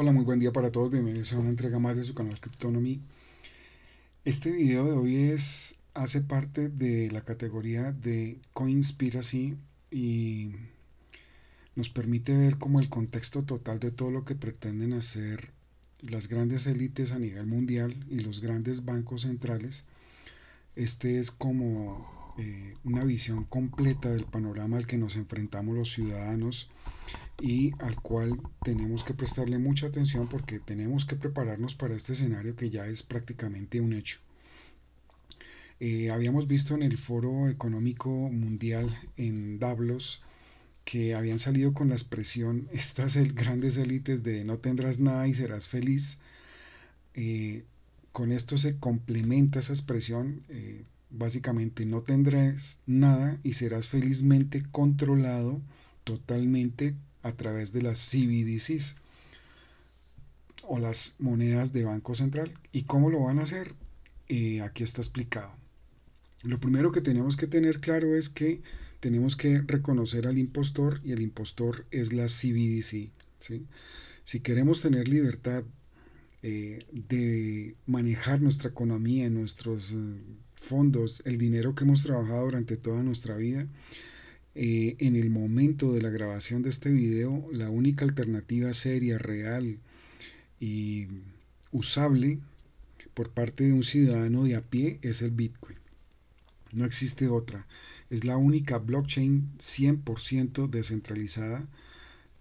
Hola, muy buen día para todos. Bienvenidos a una entrega más de su canal Cryptonomy. Este video de hoy es, hace parte de la categoría de Coinspiracy y nos permite ver como el contexto total de todo lo que pretenden hacer las grandes élites a nivel mundial y los grandes bancos centrales. Este es como eh, una visión completa del panorama al que nos enfrentamos los ciudadanos y al cual tenemos que prestarle mucha atención porque tenemos que prepararnos para este escenario que ya es prácticamente un hecho. Eh, habíamos visto en el Foro Económico Mundial en Davos que habían salido con la expresión estas el, grandes élites de no tendrás nada y serás feliz. Eh, con esto se complementa esa expresión, eh, básicamente no tendrás nada y serás felizmente controlado totalmente a través de las CBDCs o las monedas de Banco Central. ¿Y cómo lo van a hacer? Eh, aquí está explicado. Lo primero que tenemos que tener claro es que tenemos que reconocer al impostor y el impostor es la CBDC. Si queremos tener libertad eh, de manejar nuestra economía, nuestros eh, fondos, el dinero que hemos trabajado durante toda nuestra vida, eh, en el momento de la grabación de este video, la única alternativa seria, real y usable por parte de un ciudadano de a pie es el Bitcoin. No existe otra. Es la única blockchain 100% descentralizada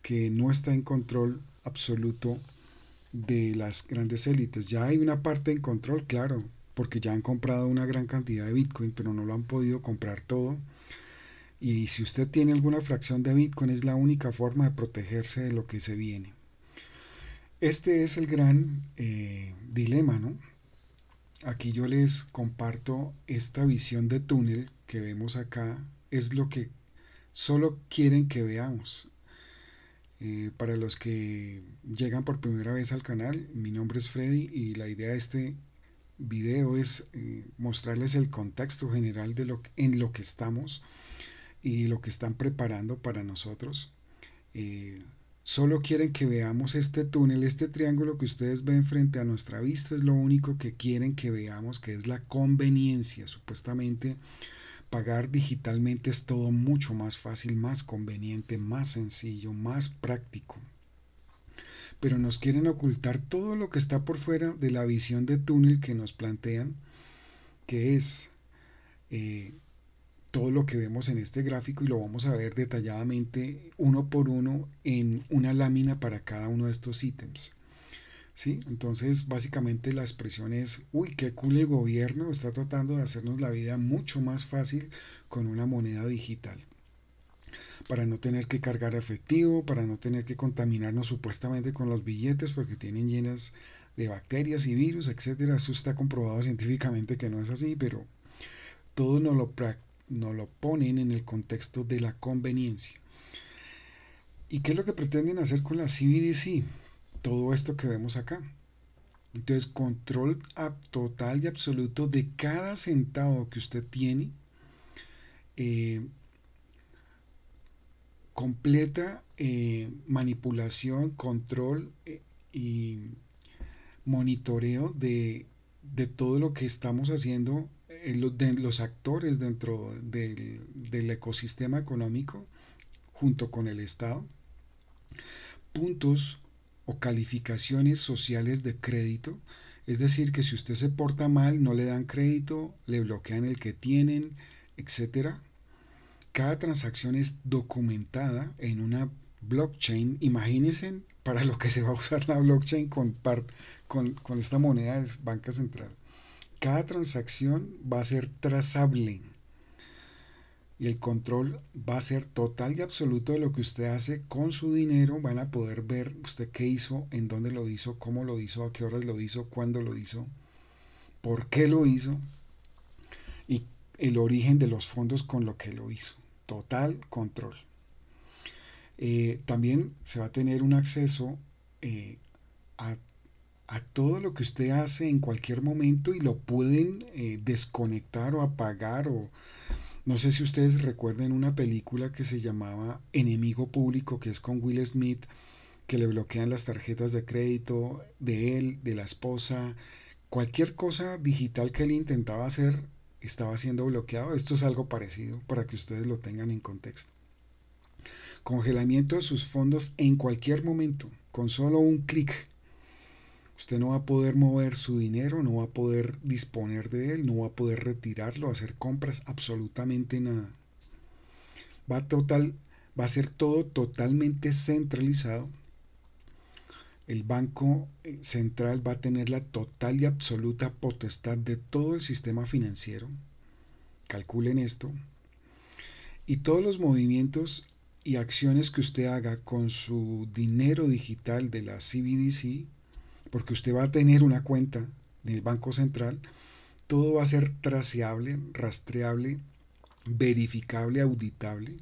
que no está en control absoluto de las grandes élites. Ya hay una parte en control, claro, porque ya han comprado una gran cantidad de Bitcoin, pero no lo han podido comprar todo. Y si usted tiene alguna fracción de Bitcoin es la única forma de protegerse de lo que se viene. Este es el gran eh, dilema, ¿no? Aquí yo les comparto esta visión de túnel que vemos acá. Es lo que solo quieren que veamos. Eh, para los que llegan por primera vez al canal, mi nombre es Freddy y la idea de este video es eh, mostrarles el contexto general de lo, en lo que estamos y lo que están preparando para nosotros. Eh, solo quieren que veamos este túnel, este triángulo que ustedes ven frente a nuestra vista, es lo único que quieren que veamos, que es la conveniencia. Supuestamente pagar digitalmente es todo mucho más fácil, más conveniente, más sencillo, más práctico. Pero nos quieren ocultar todo lo que está por fuera de la visión de túnel que nos plantean, que es eh, todo lo que vemos en este gráfico y lo vamos a ver detalladamente uno por uno en una lámina para cada uno de estos ítems. ¿Sí? Entonces, básicamente la expresión es, uy, qué cool el gobierno, está tratando de hacernos la vida mucho más fácil con una moneda digital. Para no tener que cargar efectivo, para no tener que contaminarnos supuestamente con los billetes porque tienen llenas de bacterias y virus, etc Eso está comprobado científicamente que no es así, pero todo nos lo, no lo ponen en el contexto de la conveniencia. ¿Y qué es lo que pretenden hacer con la CBDC? Todo esto que vemos acá. Entonces, control total y absoluto de cada centavo que usted tiene. Eh, completa eh, manipulación, control eh, y monitoreo de, de todo lo que estamos haciendo eh, los, los actores dentro del, ecosistema económico junto con el Estado, puntos o calificaciones sociales de crédito, es decir, que si usted se porta mal no le dan crédito, le bloquean el que tienen, etcétera. Cada transacción es documentada en una blockchain. Imagínense para lo que se va a usar la blockchain con, con, con esta moneda de banca central cada transacción va a ser trazable y el control va a ser total y absoluto de lo que usted hace con su dinero. Van a poder ver usted qué hizo, en dónde lo hizo, cómo lo hizo, a qué horas lo hizo, cuándo lo hizo, por qué lo hizo y el origen de los fondos con lo que lo hizo. Total control. Eh, también se va a tener un acceso eh, a a todo lo que usted hace en cualquier momento y lo pueden eh, desconectar o apagar o no sé si ustedes recuerden una película que se llamaba Enemigo Público que es con Will Smith que le bloquean las tarjetas de crédito de él, de la esposa, cualquier cosa digital que él intentaba hacer estaba siendo bloqueado. Esto es algo parecido para que ustedes lo tengan en contexto. Congelamiento de sus fondos en cualquier momento, con solo un clic Usted no va a poder mover su dinero, no va a poder disponer de él, no va a poder retirarlo, hacer compras, absolutamente nada. Va, total, va a ser todo totalmente centralizado. El Banco eh, Central va a tener la total y absoluta potestad de todo el sistema financiero. Calculen esto. Y todos los movimientos y acciones que usted haga con su dinero digital de la CBDC porque usted va a tener una cuenta del Banco Central, todo va a ser traceable, rastreable, verificable, auditable,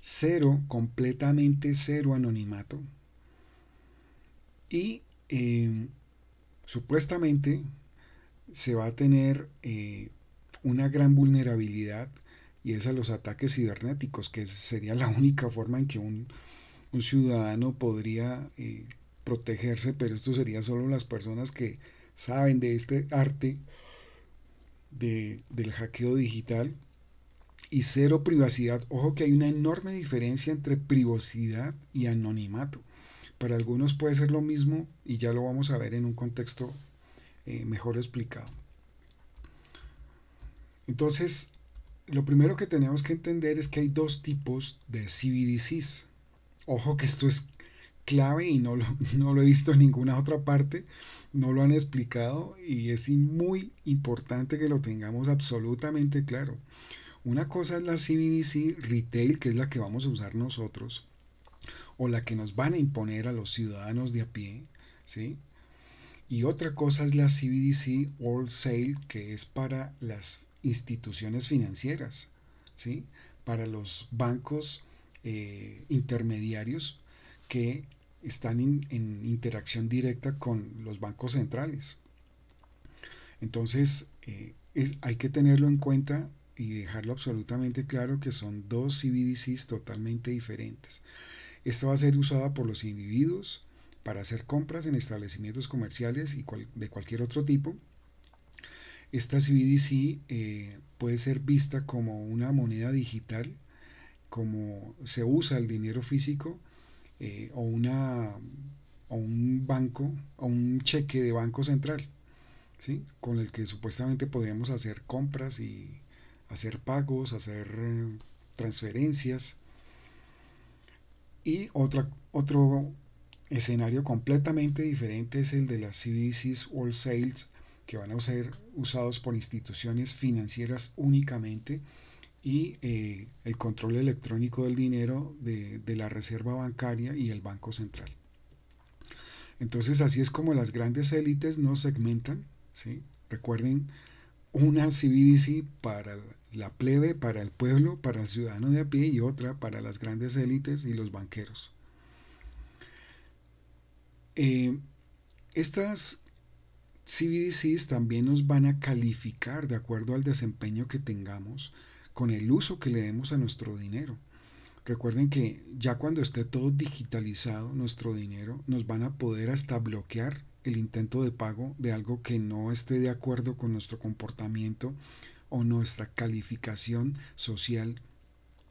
cero, completamente cero anonimato. Y em, supuestamente se va a tener eh, una gran vulnerabilidad y es a los ataques cibernéticos, que sería la única forma en que un, ciudadano podría eh, protegerse, pero esto sería solo las personas que saben de este arte de, del hackeo digital y cero privacidad. Ojo que hay una enorme diferencia entre privacidad y anonimato. Para algunos puede ser lo mismo y ya lo vamos a ver en un contexto eh, mejor explicado. Entonces, lo primero que tenemos que entender es que hay dos tipos de CBDCs. Ojo que esto es clave y no lo, he visto en ninguna otra parte, no lo han explicado y es muy importante que lo tengamos absolutamente claro. Una cosa es la CBDC retail, que es la que vamos a usar nosotros, o la que nos van a imponer a los ciudadanos de a pie, ¿sí? Y otra cosa es la CBDC wholesale, que es para las instituciones financieras, ¿sí? Para los bancos eh, intermediarios que están en interacción directa con los bancos centrales. Entonces, eh, hay que tenerlo en cuenta y dejarlo absolutamente claro que son dos CBDCs totalmente diferentes. Esta va a ser usada por los individuos para hacer compras en establecimientos comerciales y de cualquier otro tipo. Esta CBDC eh, puede ser vista como una moneda digital, como se usa el dinero físico eh, o, una, un banco o un cheque de banco central, ¿sí? con el que supuestamente podríamos hacer compras y hacer pagos, hacer eh, transferencias. Y otro escenario completamente diferente es el de las CBDCs All Sales que van a ser usados por instituciones financieras únicamente y eh, el control electrónico del dinero de, la Reserva Bancaria y el Banco Central. Entonces así es como las grandes élites no segmentan. ¿sí? Recuerden, una CBDC para la plebe, para el pueblo, para el ciudadano de a pie y otra para las grandes élites y los banqueros. Eh, estas CBDCs también nos van a calificar de acuerdo al desempeño que tengamos con el uso que le demos a nuestro dinero. Recuerden que ya cuando esté todo digitalizado nuestro dinero, nos van a poder hasta bloquear el intento de pago de algo que no esté de acuerdo con nuestro comportamiento o nuestra calificación social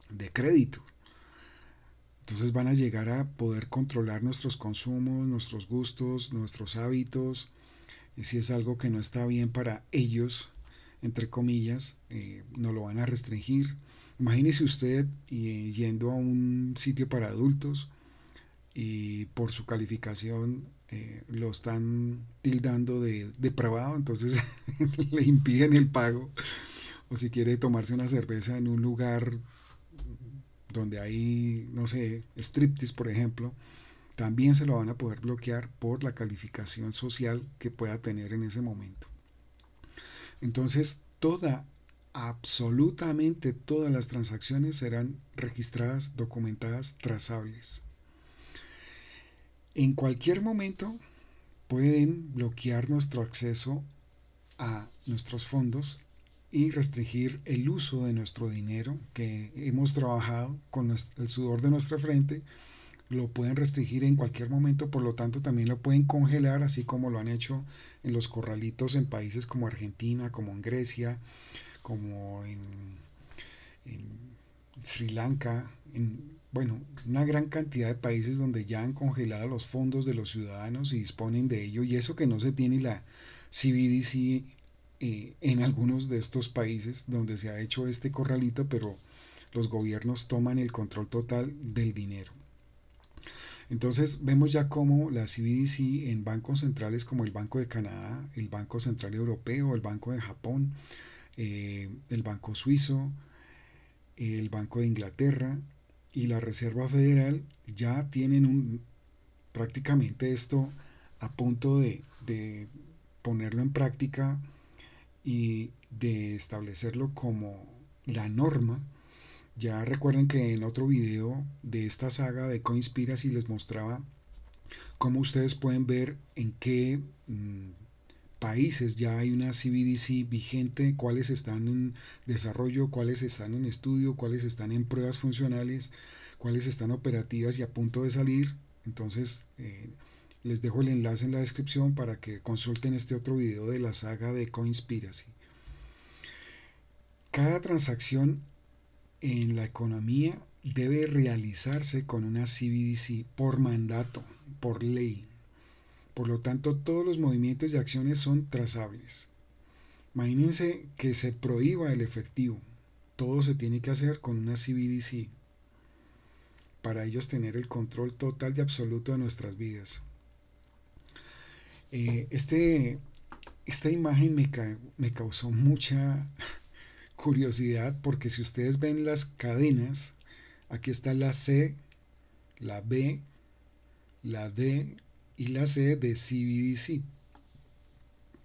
de crédito. Entonces van a llegar a poder controlar nuestros consumos, nuestros gustos, nuestros hábitos. Y si es algo que no está bien para ellos, entre comillas, eh, no lo van a restringir. Imagínese usted eh, yendo a un sitio para adultos y por su calificación eh, lo están tildando de depravado, entonces le impiden el pago. O si quiere tomarse una cerveza en un lugar donde hay, no sé, striptease, por ejemplo, también se lo van a poder bloquear por la calificación social que pueda tener en ese momento. Entonces, toda, absolutamente todas las transacciones serán registradas, documentadas, trazables. En cualquier momento pueden bloquear nuestro acceso a nuestros fondos y restringir el uso de nuestro dinero que hemos trabajado con el sudor de nuestra frente lo pueden restringir en cualquier momento, por lo tanto también lo pueden congelar, así como lo han hecho en los corralitos en países como Argentina, como en Grecia, como en, Sri Lanka, en, bueno, una gran cantidad de países donde ya han congelado los fondos de los ciudadanos y disponen de ello, y eso que no se tiene la CBDC eh, en algunos de estos países donde se ha hecho este corralito, pero los gobiernos toman el control total del dinero. Entonces vemos ya cómo la CBDC en bancos centrales como el Banco de Canadá, el Banco Central Europeo, el Banco de Japón, eh, el Banco Suizo, el Banco de Inglaterra y la Reserva Federal ya tienen un, prácticamente esto a punto de, de ponerlo en práctica y de establecerlo como la norma ya recuerden que en otro video de esta saga de Coinspiracy les mostraba cómo ustedes pueden ver en qué mm, países ya hay una CBDC vigente, cuáles están en desarrollo, cuáles están en estudio, cuáles están en pruebas funcionales, cuáles están operativas y a punto de salir. Entonces eh, les dejo el enlace en la descripción para que consulten este otro video de la saga de Coinspiracy. Cada transacción en la economía debe realizarse con una CBDC por mandato, por ley. Por lo tanto, todos los movimientos y acciones son trazables. Imagínense que se prohíba el efectivo. Todo se tiene que hacer con una CBDC para ellos tener el control total y absoluto de nuestras vidas. Eh, este, esta imagen me, me causó mucha curiosidad, porque si ustedes ven las cadenas, aquí está la C, la B, la D y la C de CBDC.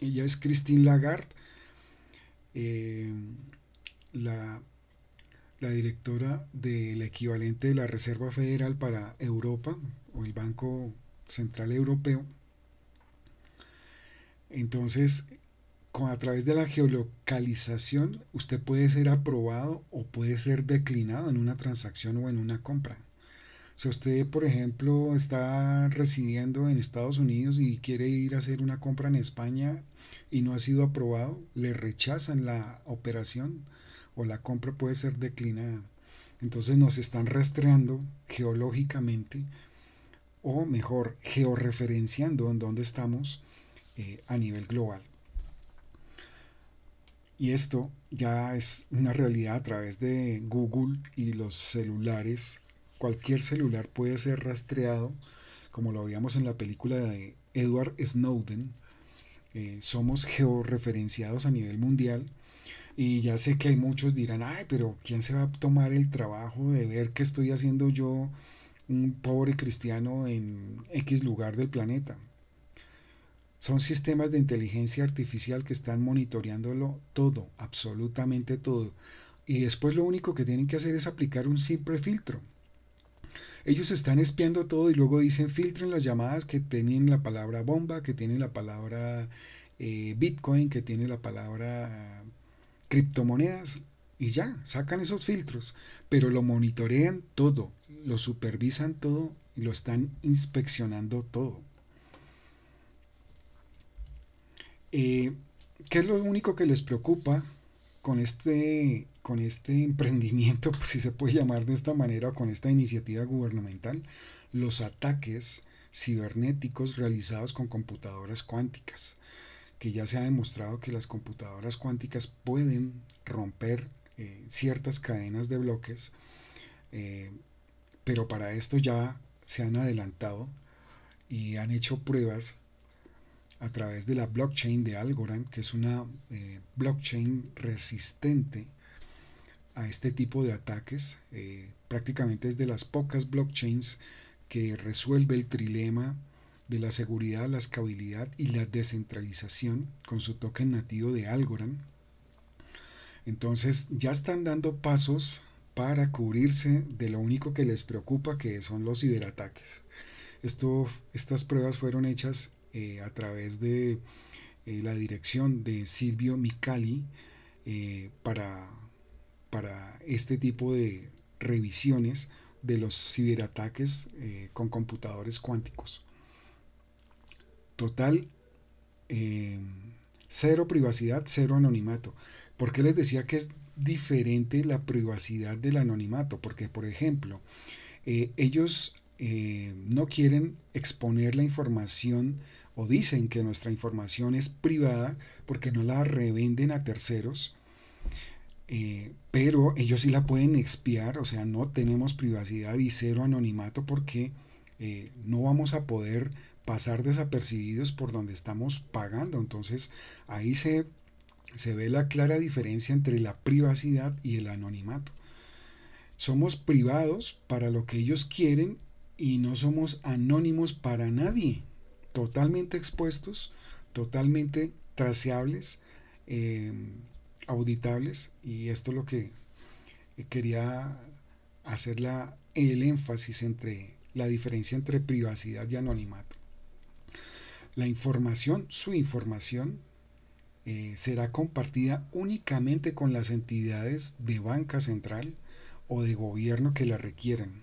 Ella es Christine Lagarde, eh, la directora del equivalente de la Reserva Federal para Europa o el Banco Central Europeo. Entonces, a través de la geolocalización usted puede ser aprobado o puede ser declinado en una transacción o en una compra. Si usted, por ejemplo, está residiendo en Estados Unidos y quiere ir a hacer una compra en España y no ha sido aprobado, le rechazan la operación o la compra puede ser declinada. Entonces nos están rastreando geológicamente o mejor, georreferenciando en dónde estamos eh, a nivel global. Y esto ya es una realidad a través de Google y los celulares. Cualquier celular puede ser rastreado, como lo veíamos en la película de Edward Snowden. Eh, somos georreferenciados a nivel mundial. Y ya sé que hay muchos dirán, ay, pero ¿quién se va a tomar el trabajo de ver qué estoy haciendo yo, un pobre cristiano en X lugar del planeta? Son sistemas de inteligencia artificial que están monitoreándolo todo, absolutamente todo. Y después lo único que tienen que hacer es aplicar un simple filtro. Ellos están espiando todo y luego dicen filtren las llamadas que tienen la palabra bomba, que tienen la palabra eh, Bitcoin, que tienen la palabra criptomonedas. Y ya, sacan esos filtros, pero lo monitorean todo, lo supervisan todo y lo están inspeccionando todo. Eh, ¿Qué es lo único que les preocupa con este, con este emprendimiento, pues, si se puede llamar de esta manera, o con esta iniciativa gubernamental? Los ataques cibernéticos realizados con computadoras cuánticas, que ya se ha demostrado que las computadoras cuánticas pueden romper eh, ciertas cadenas de bloques, eh, pero para esto ya se han adelantado y han hecho pruebas a través de la blockchain de Algorand, que es una eh, blockchain resistente a este tipo de ataques. Eh, prácticamente es de las pocas blockchains que resuelve el trilema de la seguridad, la escabilidad y la descentralización con su token nativo de Algorand. Entonces ya están dando pasos para cubrirse de lo único que les preocupa que son los ciberataques. estas pruebas fueron hechas eh, a través de eh, la dirección de Silvio Micali eh, para, para este tipo de revisiones de los ciberataques con computadores cuánticos. Total, cero privacidad, cero anonimato. porque les decía que es diferente la privacidad del anonimato? Porque, por ejemplo, ellos no quieren exponer la información o dicen que nuestra información es privada porque no la revenden a terceros, eh, pero ellos sí la pueden expiar, o sea, no tenemos privacidad y cero anonimato porque eh, no vamos a poder pasar desapercibidos por donde estamos pagando. Entonces ahí se, se ve la clara diferencia entre la privacidad y el anonimato. Somos privados para lo que ellos quieren y no somos anónimos para nadie totalmente expuestos, totalmente traceables, em, auditables, y esto es lo que quería hacer el énfasis entre la diferencia entre privacidad y anonimato. La información, su información, eh, será compartida únicamente con las entidades de banca central o de gobierno que la requieran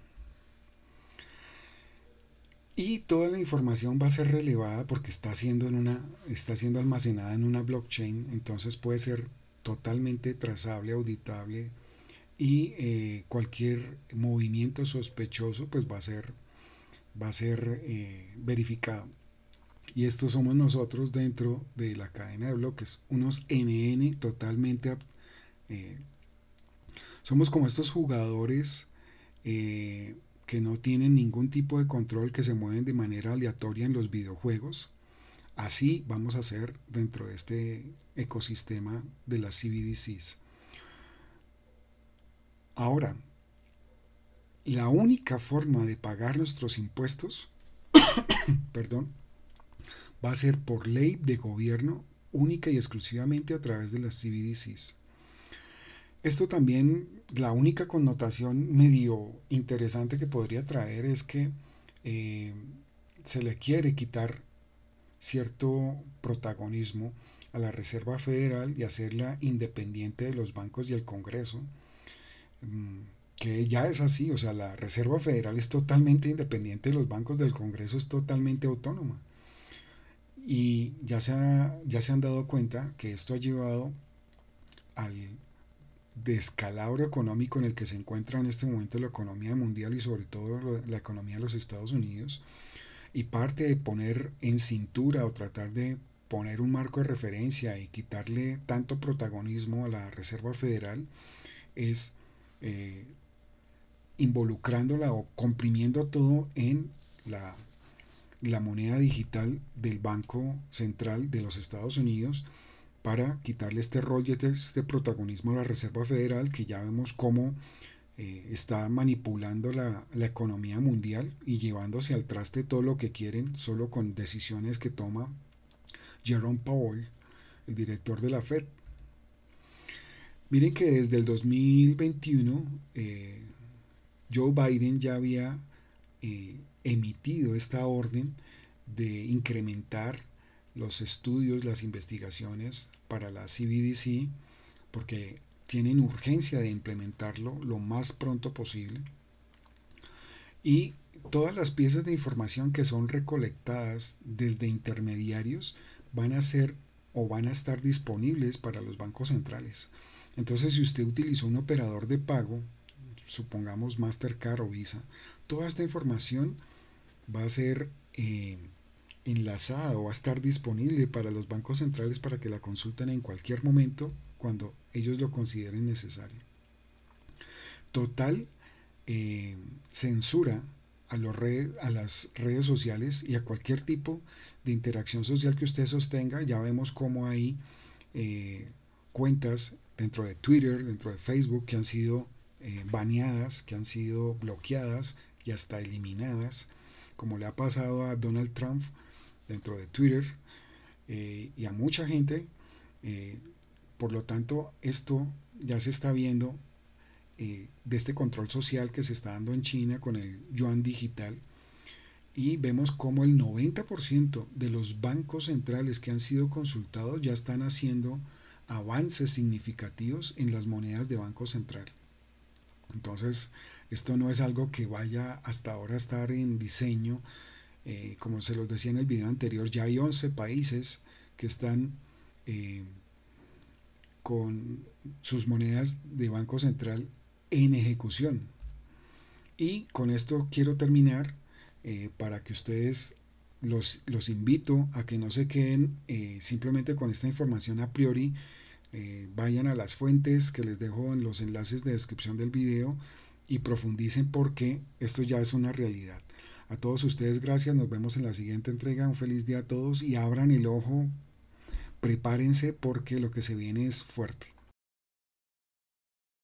y toda la información va a ser relevada porque está siendo, en una, está siendo almacenada en una blockchain, entonces puede ser totalmente trazable, auditable y eh, cualquier movimiento sospechoso pues va a ser, va a ser eh, verificado. Y estos somos nosotros dentro de la cadena de bloques, unos NN totalmente... Eh, somos como estos jugadores que no tienen ningún tipo de control, que se mueven de manera aleatoria en los videojuegos. Así vamos a hacer dentro de este ecosistema de las CBDCs. Ahora, la única forma de pagar nuestros impuestos, perdón, va a ser por ley de gobierno única y exclusivamente a través de las CBDCs. Esto también, la única connotación medio interesante que podría traer es que eh, se le quiere quitar cierto protagonismo a la Reserva Federal y hacerla independiente de los bancos y el Congreso, mm, que ya es así, o sea, la Reserva Federal es totalmente independiente de los bancos del Congreso, es totalmente autónoma. Y ya se, ya se han dado cuenta que esto ha llevado al descalabro económico en el que se encuentra en este momento la economía mundial y sobre todo la economía de los Estados Unidos y parte de poner en cintura o tratar de poner un marco de referencia y quitarle tanto protagonismo a la Reserva Federal es eh, involucrándola o comprimiendo todo en la, la moneda digital del Banco Central de los Estados Unidos para quitarle este rol este, este protagonismo a la Reserva Federal, que ya vemos cómo eh, está manipulando la, economía mundial y llevándose al traste todo lo que quieren, solo con decisiones que toma Jerome Powell, el director de la Fed. Miren que desde el 2021 eh, Joe Biden ya había eh, emitido esta orden de incrementar los estudios, las investigaciones para la CBDC, porque tienen urgencia de implementarlo lo más pronto posible. Y todas las piezas de información que son recolectadas desde intermediarios van a ser o van a estar disponibles para los bancos centrales. Entonces, si usted utilizó un operador de pago, supongamos Mastercard o Visa, toda esta información va a ser eh, enlazada o va a estar disponible para los bancos centrales para que la consulten en cualquier momento cuando ellos lo consideren necesario. Total eh, censura a, los a las redes sociales y a cualquier tipo de interacción social que usted sostenga. Ya vemos cómo hay eh, cuentas dentro de Twitter, dentro de Facebook, que han sido eh, baneadas, que han sido bloqueadas y hasta eliminadas, como le ha pasado a Donald Trump dentro de Twitter eh, y a mucha gente. Eh, por lo tanto, esto ya se está viendo eh, de este control social que se está dando en China con el yuan digital. Y vemos como el 90% de los bancos centrales que han sido consultados ya están haciendo avances significativos en las monedas de Banco Central. Entonces, esto no es algo que vaya hasta ahora a estar en diseño eh, como se los decía en el video anterior, ya hay 11 países que están eh, con sus monedas de Banco Central en ejecución. Y con esto quiero terminar eh, para que ustedes los, los, invito a que no se queden simplemente con esta información a priori. vayan a las fuentes que les dejo en los enlaces de descripción del video y profundicen porque esto ya es una realidad. A todos ustedes, gracias. Nos vemos en la siguiente entrega. Un feliz día a todos y abran el ojo. Prepárense porque lo que se viene es fuerte.